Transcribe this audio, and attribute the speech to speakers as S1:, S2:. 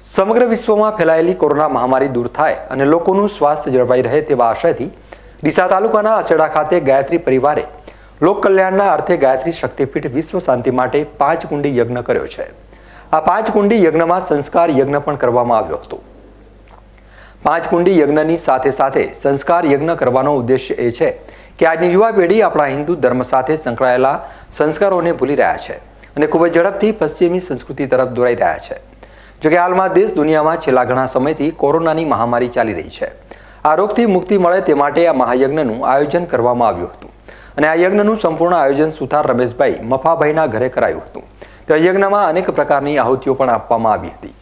S1: સમગ્ર વિશ્વમાં ફેલાયેલી કોરોના મહામારી દૂર થાય અને લોકોનું સ્વાસ્થ્ય જળવાઈ રહે તેવા આશયથી ડીસા તાલુકાના અસેડા ખાતે ગાયત્રી પરિવારે લોકકલ્યાણના અર્થે ગાયત્રી શક્તિપીઠ વિશ્વ શાંતિ માટે પાંચ કુંડી યજ્ઞ કર્યો છે આ પાંચ કુંડી યજ્ઞમાં સંસ્કાર યજ્ઞ પણ કરવામાં આવ્યો હતો પાંચ કુંડી યજ્ઞની સાથે સાથે સંસ્કાર યજ્ઞ કરવાનો ઉદ્દેશ્ય એ છે કે આજની યુવા પેઢી આપણા હિન્દુ ધર્મ સાથે સંકળાયેલા સંસ્કારોને ભૂલી રહ્યા છે અને ખૂબ જ ઝડપથી પશ્ચિમી સંસ્કૃતિ તરફ દોરાઈ રહ્યા છે જોકે હાલમાં દેશ દુનિયામાં છેલ્લા ઘણા સમયથી કોરોનાની મહામારી ચાલી રહી છે આ રોગથી મુક્તિ મળે તે માટે આ મહાયજ્ઞનું આયોજન કરવામાં આવ્યું હતું અને આ યજ્ઞનું સંપૂર્ણ આયોજન સુથાર રમેશભાઈ મફાભાઈના ઘરે કરાયું હતું ત્યારે યજ્ઞમાં અનેક પ્રકારની આહુતિઓ પણ આપવામાં આવી હતી